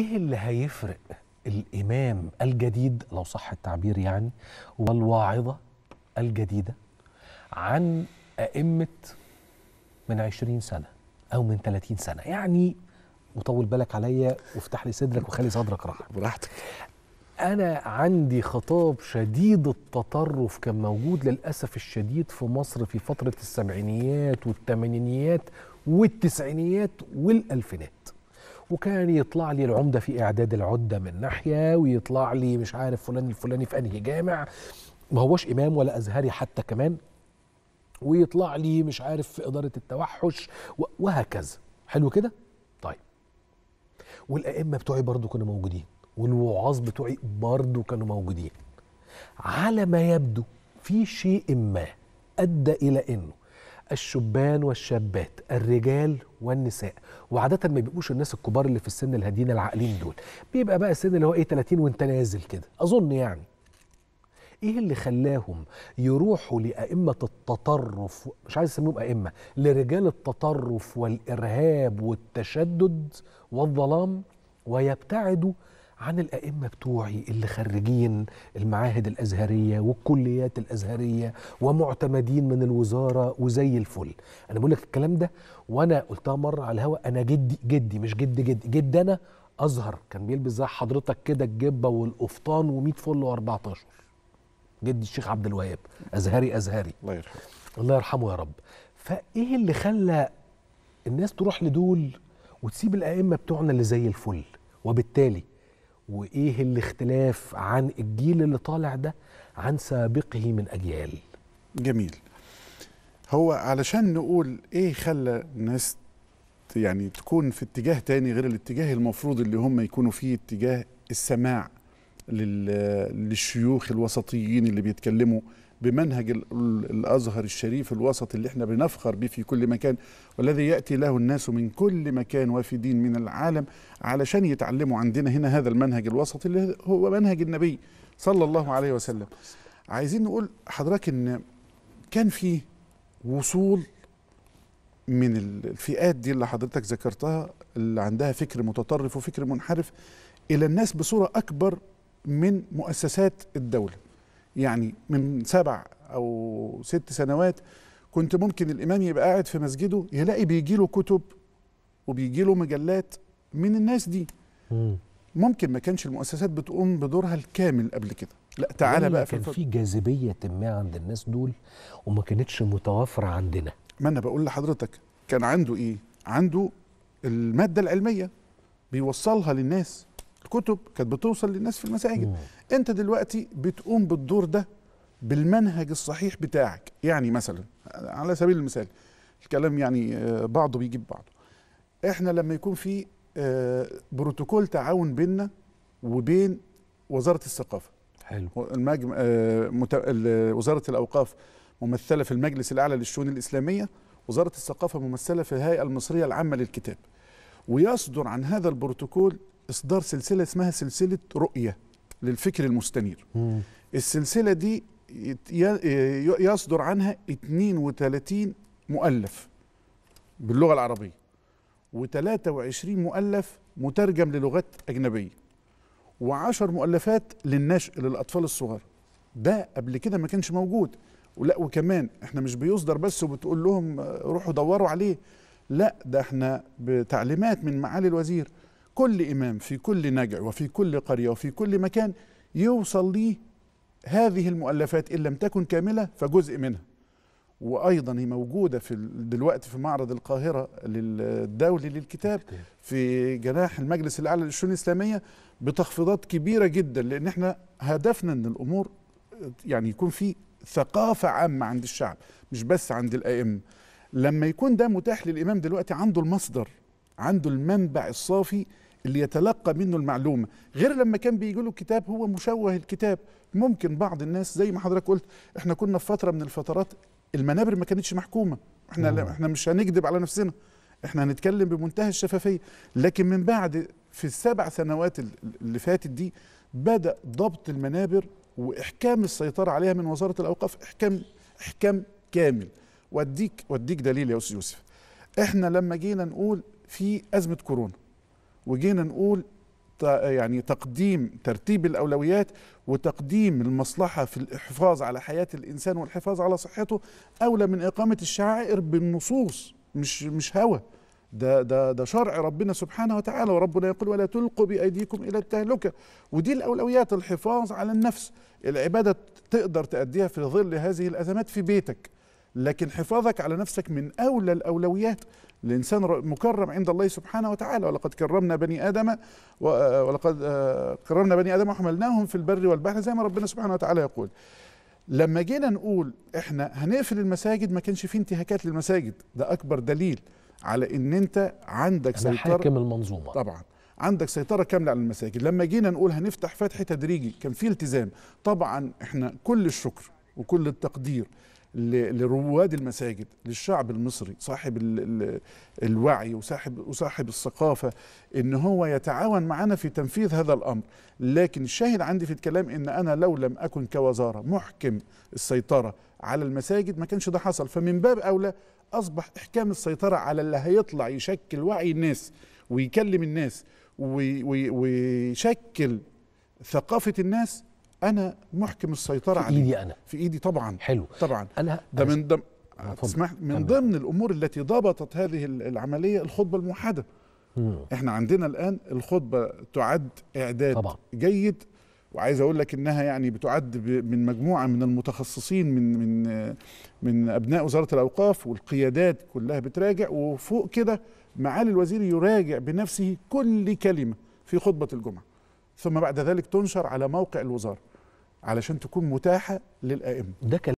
ايه اللي هيفرق الامام الجديد لو صح التعبير يعني والواعظه الجديده عن ائمه من 20 سنه او من 30 سنه يعني وطول بالك عليا وافتح لي صدرك وخلي صدرك راحه براحتك انا عندي خطاب شديد التطرف كان موجود للاسف الشديد في مصر في فتره السبعينيات والثمانينيات والتسعينيات والالفينات وكان يطلع لي العمده في اعداد العده من ناحيه ويطلع لي مش عارف فلان الفلاني في انهي جامع ما هوش امام ولا ازهري حتى كمان ويطلع لي مش عارف في اداره التوحش وهكذا حلو كده طيب والائمه بتوعي برضو كانوا موجودين والوعاظ بتوعي برضو كانوا موجودين على ما يبدو في شيء ما ادى الى انه الشبان والشابات الرجال والنساء وعاده ما بيبقوش الناس الكبار اللي في السن الهدين العاقلين دول بيبقى بقى السن اللي هو ايه 30 وانت نازل كده اظن يعني ايه اللي خلاهم يروحوا لائمه التطرف مش عايز اسميهم ائمه لرجال التطرف والارهاب والتشدد والظلام ويبتعدوا عن الأئمة بتوعي اللي خريجين المعاهد الأزهرية والكليات الأزهرية ومعتمدين من الوزارة وزي الفل أنا بقول لك الكلام ده وأنا قلتها مرة على الهواء أنا جدي جدي مش جدي جدي جد أنا أزهر كان بيلبس زي حضرتك كده الجبة والقفطان و100 فل و14 جدي الشيخ عبد الوهاب أزهري أزهري الله يرحمه الله يرحمه يا رب فإيه اللي خلى الناس تروح لدول وتسيب الأئمة بتوعنا اللي زي الفل وبالتالي وايه الاختلاف عن الجيل اللي طالع ده عن سابقه من اجيال جميل هو علشان نقول ايه خلى الناس يعني تكون في اتجاه تاني غير الاتجاه المفروض اللي هم يكونوا فيه اتجاه السماع للشيوخ الوسطيين اللي بيتكلموا بمنهج الازهر الشريف الوسط اللي احنا بنفخر به في كل مكان والذي ياتي له الناس من كل مكان وافدين من العالم علشان يتعلموا عندنا هنا هذا المنهج الوسط اللي هو منهج النبي صلى الله عليه وسلم عايزين نقول حضرتك ان كان في وصول من الفئات دي اللي حضرتك ذكرتها اللي عندها فكر متطرف وفكر منحرف الى الناس بصوره اكبر من مؤسسات الدوله يعني من سبع أو ست سنوات كنت ممكن الإمام يبقى قاعد في مسجده يلاقي بيجي له كتب وبيجي له مجلات من الناس دي ممكن ما كانش المؤسسات بتقوم بدورها الكامل قبل كده لا تعالى بقى كان في, في جاذبيه ما عند الناس دول وما كانتش متوافره عندنا ما انا بقول لحضرتك كان عنده ايه عنده الماده العلميه بيوصلها للناس الكتب كانت بتوصل للناس في المساجد مم. انت دلوقتي بتقوم بالدور ده بالمنهج الصحيح بتاعك يعني مثلا على سبيل المثال الكلام يعني آه، بعضه بيجيب بعضه احنا لما يكون في آه، بروتوكول تعاون بيننا وبين وزاره الثقافه حلو المجم... آه، وزاره الاوقاف ممثله في المجلس الاعلى للشؤون الاسلاميه وزاره الثقافه ممثله في الهيئه المصريه العامه للكتاب ويصدر عن هذا البروتوكول اصدار سلسله اسمها سلسله رؤيه للفكر المستنير مم. السلسله دي يصدر عنها 32 مؤلف باللغه العربيه و23 مؤلف مترجم للغات اجنبيه و10 مؤلفات للنشء للاطفال الصغار ده قبل كده ما كانش موجود ولا وكمان احنا مش بيصدر بس وبتقول لهم آه، روحوا دوروا عليه لا ده احنا بتعليمات من معالي الوزير كل إمام في كل نجع وفي كل قرية وفي كل مكان يوصل ليه هذه المؤلفات إن لم تكن كاملة فجزء منها وايضا هي موجوده في دلوقتي في معرض القاهره الدولي للكتاب في جناح المجلس الاعلى للشؤون الاسلاميه بتخفيضات كبيره جدا لان احنا هدفنا ان الامور يعني يكون في ثقافه عامه عند الشعب مش بس عند الائمه لما يكون ده متاح للامام دلوقتي عنده المصدر عنده المنبع الصافي اللي يتلقى منه المعلومة غير لما كان بيجي له كتاب هو مشوه الكتاب ممكن بعض الناس زي ما حضرتك قلت احنا كنا في فترة من الفترات المنابر ما كانتش محكومة احنا مم. احنا مش هنكذب على نفسنا احنا هنتكلم بمنتهى الشفافية لكن من بعد في السبع سنوات اللي فاتت دي بدأ ضبط المنابر واحكام السيطرة عليها من وزارة الاوقاف احكام احكام كامل واديك واديك دليل يا استاذ يوسف احنا لما جينا نقول في ازمه كورونا وجينا نقول يعني تقديم ترتيب الاولويات وتقديم المصلحه في الحفاظ على حياه الانسان والحفاظ على صحته اولى من اقامه الشعائر بالنصوص مش مش هوى ده ده ده شرع ربنا سبحانه وتعالى وربنا يقول ولا تلقوا بايديكم الى التهلكه ودي الاولويات الحفاظ على النفس العباده تقدر تاديها في ظل هذه الازمات في بيتك لكن حفاظك على نفسك من أولى الأولويات الإنسان مكرم عند الله سبحانه وتعالى ولقد كرمنا بني آدم ولقد آه، كرمنا بني آدم وحملناهم في البر والبحر زي ما ربنا سبحانه وتعالى يقول لما جينا نقول احنا هنقفل المساجد ما كانش في انتهاكات للمساجد ده أكبر دليل على ان انت عندك سيطره حاكم المنظومه طبعا عندك سيطره كامله على المساجد لما جينا نقول هنفتح فتح تدريجي كان في التزام طبعا احنا كل الشكر وكل التقدير لرواد المساجد للشعب المصري صاحب الوعي وصاحب وصاحب الثقافه ان هو يتعاون معنا في تنفيذ هذا الامر لكن الشاهد عندي في الكلام ان انا لو لم اكن كوزاره محكم السيطره على المساجد ما كانش ده حصل فمن باب اولى اصبح احكام السيطره على اللي هيطلع يشكل وعي الناس ويكلم الناس ويشكل ثقافه الناس انا محكم السيطره عليه في ايدي انا في ايدي طبعا حلو طبعا انا ده من دم آه، آه، اسمح من ضمن الامور التي ضبطت هذه العمليه الخطبه الموحده مم. احنا عندنا الان الخطبه تعد اعداد طبعا. جيد وعايز اقول لك انها يعني بتعد من مجموعه من المتخصصين من من آه، من ابناء وزاره الاوقاف والقيادات كلها بتراجع وفوق كده معالي الوزير يراجع بنفسه كل كلمه في خطبه الجمعه ثم بعد ذلك تنشر على موقع الوزاره علشان تكون متاحه للائمه